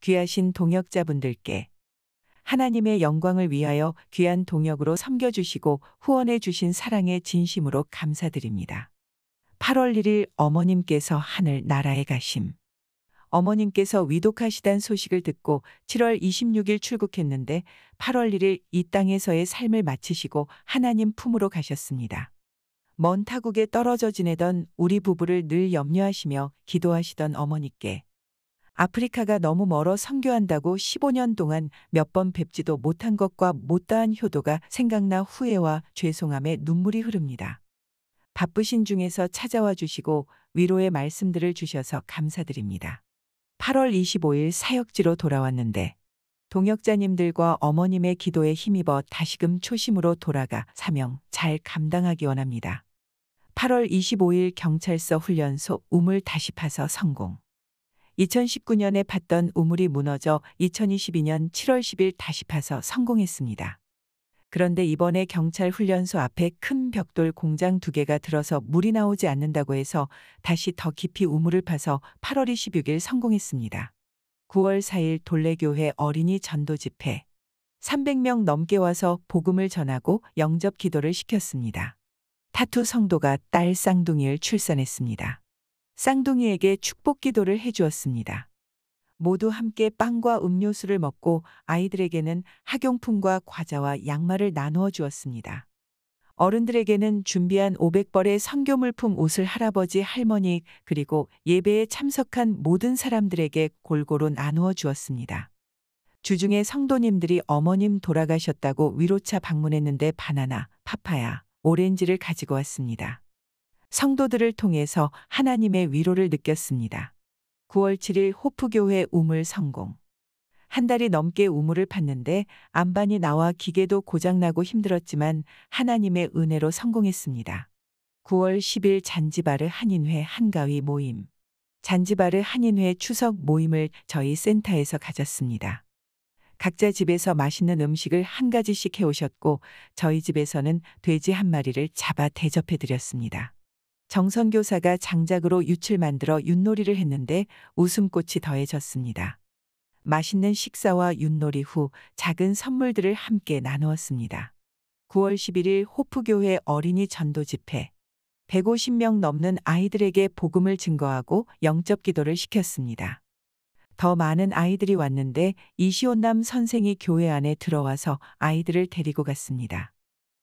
귀하신 동역자분들께 하나님의 영광을 위하여 귀한 동역으로 섬겨주시고 후원해 주신 사랑의 진심으로 감사드립니다. 8월 1일 어머님께서 하늘 나라에 가심. 어머님께서 위독하시단 소식을 듣고 7월 26일 출국했는데 8월 1일 이 땅에서의 삶을 마치시고 하나님 품으로 가셨습니다. 먼 타국에 떨어져 지내던 우리 부부를 늘 염려하시며 기도하시던 어머니께 아프리카가 너무 멀어 선교한다고 15년 동안 몇 번 뵙지도 못한 것과 못다한 효도가 생각나 후회와 죄송함에 눈물이 흐릅니다. 바쁘신 중에서 찾아와 주시고 위로의 말씀들을 주셔서 감사드립니다. 8월 25일 사역지로 돌아왔는데 동역자님들과 어머님의 기도에 힘입어 다시금 초심으로 돌아가 사명 잘 감당하기 원합니다. 8월 25일 경찰서 훈련소 우물 다시 파서 성공. 2019년에 팠던 우물이 무너져 2022년 7월 10일 다시 파서 성공했습니다. 그런데 이번에 경찰 훈련소 앞에 큰 벽돌 공장 두 개가 들어서 물이 나오지 않는다고 해서 다시 더 깊이 우물을 파서 8월 26일 성공했습니다. 9월 4일 돌레교회 어린이 전도 집회 300명 넘게 와서 복음을 전하고 영접 기도를 시켰습니다. 타투 성도가 딸 쌍둥이를 출산했습니다. 쌍둥이에게 축복 기도를 해주었습니다. 모두 함께 빵과 음료수를 먹고 아이들에게는 학용품과 과자와 양말을 나누어 주었습니다. 어른들에게는 준비한 500벌의 성교물품 옷을 할아버지 할머니 그리고 예배에 참석한 모든 사람들에게 골고루 나누어 주었습니다. 주중에 성도님들이 어머님 돌아가셨다고 위로차 방문했는데 바나나, 파파야, 오렌지를 가지고 왔습니다. 성도들을 통해서 하나님의 위로를 느꼈습니다. 9월 7일 호프교회 우물 성공. 한 달이 넘게 우물을 팠는데 안반이 나와 기계도 고장나고 힘들었지만 하나님의 은혜로 성공했습니다. 9월 10일 잔지바르 한인회 한가위 모임. 잔지바르 한인회 추석 모임을 저희 센터에서 가졌습니다. 각자 집에서 맛있는 음식을 한 가지씩 해오셨고 저희 집에서는 돼지 한 마리를 잡아 대접해드렸습니다. 정선교사가 장작으로 윷을 만들어 윷놀이를 했는데 웃음꽃이 더해졌습니다. 맛있는 식사와 윷놀이 후 작은 선물들을 함께 나누었습니다. 9월 11일 호프교회 어린이 전도 집회. 150명 넘는 아이들에게 복음을 증거하고 영접 기도를 시켰습니다. 더 많은 아이들이 왔는데 이시온남 선생이 교회 안에 들어와서 아이들을 데리고 갔습니다.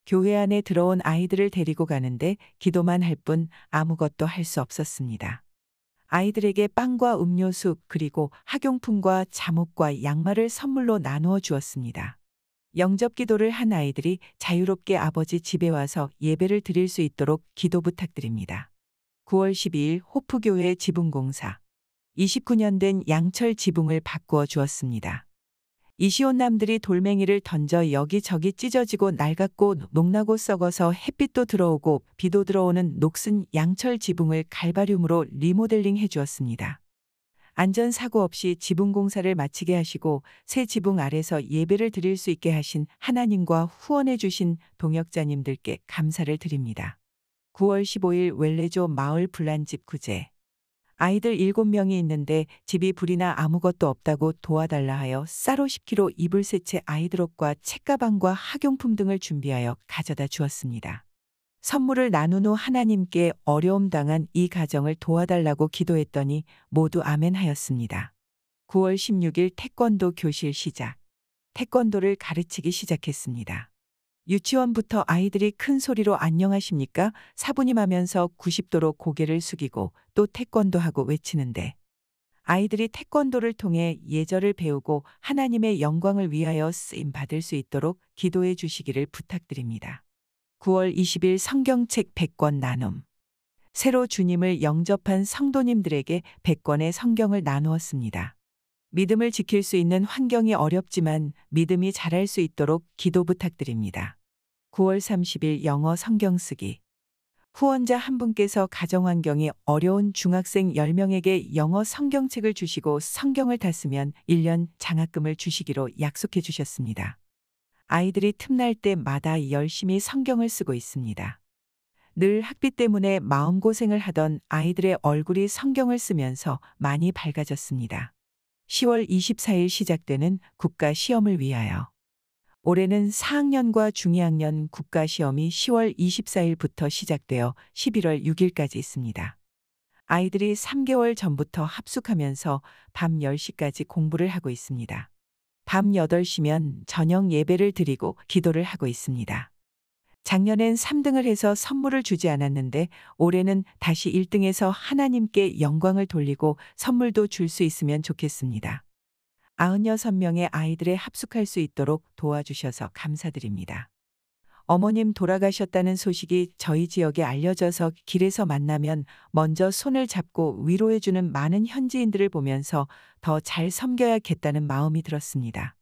교회 안에 들어온 아이들을 데리고 가는데 기도만 할 뿐 아무것도 할 수 없었습니다. 아이들에게 빵과 음료수 그리고 학용품과 잠옷과 양말을 선물로 나누어 주었습니다. 영접 기도를 한 아이들이 자유롭게 아버지 집에 와서 예배를 드릴 수 있도록 기도 부탁드립니다. 9월 12일 호프교회 지붕공사 29년 된 양철 지붕을 바꾸어 주었습니다. 이시온남들이 돌멩이를 던져 여기저기 찢어지고 낡았고 녹나고 썩어서 햇빛도 들어오고 비도 들어오는 녹슨 양철 지붕을 갈바륨으로 리모델링 해주었습니다. 안전사고 없이 지붕 공사를 마치게 하시고 새 지붕 아래서 예배를 드릴 수 있게 하신 하나님과 후원해 주신 동역자님들께 감사를 드립니다. 9월 15일 웰레조 마을 불란집 구제 아이들 7명이 있는데 집이 불이나 아무것도 없다고 도와달라 하여 싸로 1 0 k g 이불 세채 아이들 옷과 책가방과 학용품 등을 준비하여 가져다 주었습니다. 선물을 나눈 후 하나님께 어려움 당한 이 가정을 도와달라고 기도했더니 모두 아멘하였습니다. 9월 16일 태권도 교실 시작. 태권도를 가르치기 시작했습니다. 유치원부터 아이들이 큰 소리로 안녕하십니까? 사부님 하면서 90도로 고개를 숙이고 또 태권도 하고 외치는데 아이들이 태권도를 통해 예절을 배우고 하나님의 영광을 위하여 쓰임 받을 수 있도록 기도해 주시기를 부탁드립니다. 9월 20일 성경책 100권 나눔 새로 주님을 영접한 성도님들에게 100권의 성경을 나누었습니다. 믿음을 지킬 수 있는 환경이 어렵지만 믿음이 자랄 수 있도록 기도 부탁드립니다. 9월 30일 영어 성경 쓰기 후원자 한 분께서 가정환경이 어려운 중학생 10명에게 영어 성경책을 주시고 성경을 탔으면 1년 장학금을 주시기로 약속해 주셨습니다. 아이들이 틈날 때마다 열심히 성경을 쓰고 있습니다. 늘 학비 때문에 마음고생을 하던 아이들의 얼굴이 성경을 쓰면서 많이 밝아졌습니다. 10월 24일 시작되는 국가 시험을 위하여 올해는 4학년과 중2학년 국가 시험이 10월 24일부터 시작되어 11월 6일까지 있습니다. 아이들이 3개월 전부터 합숙하면서 밤 10시까지 공부를 하고 있습니다. 밤 8시면 저녁 예배를 드리고 기도를 하고 있습니다. 작년엔 3등을 해서 선물을 주지 않았는데 올해는 다시 1등에서 하나님께 영광을 돌리고 선물도 줄 수 있으면 좋겠습니다. 96명의 아이들에 합숙할 수 있도록 도와주셔서 감사드립니다. 어머님 돌아가셨다는 소식이 저희 지역에 알려져서 길에서 만나면 먼저 손을 잡고 위로해주는 많은 현지인들을 보면서 더 잘 섬겨야겠다는 마음이 들었습니다.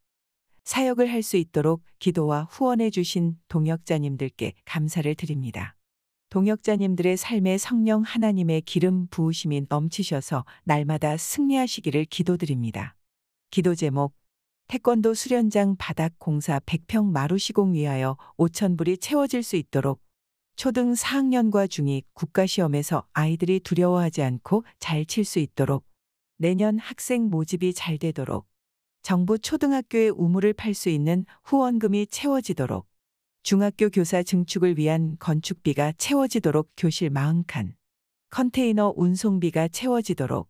사역을 할 수 있도록 기도와 후원해 주신 동역자님들께 감사를 드립니다. 동역자님들의 삶에 성령 하나님의 기름 부으심이 넘치셔서 날마다 승리하시기를 기도드립니다. 기도 제목 태권도 수련장 바닥 공사 100평 마루 시공 위하여 5천불이 채워질 수 있도록 초등 4학년과 중이 국가시험에서 아이들이 두려워하지 않고 잘 칠 수 있도록 내년 학생 모집이 잘 되도록 정부 초등학교의 우물을 팔 수 있는 후원금이 채워지도록 중학교 교사 증축을 위한 건축비가 채워지도록 교실 40칸, 컨테이너 운송비가 채워지도록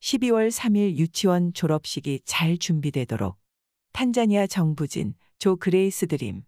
12월 3일 유치원 졸업식이 잘 준비되도록 탄자니아 정부진 조 그레이스 드림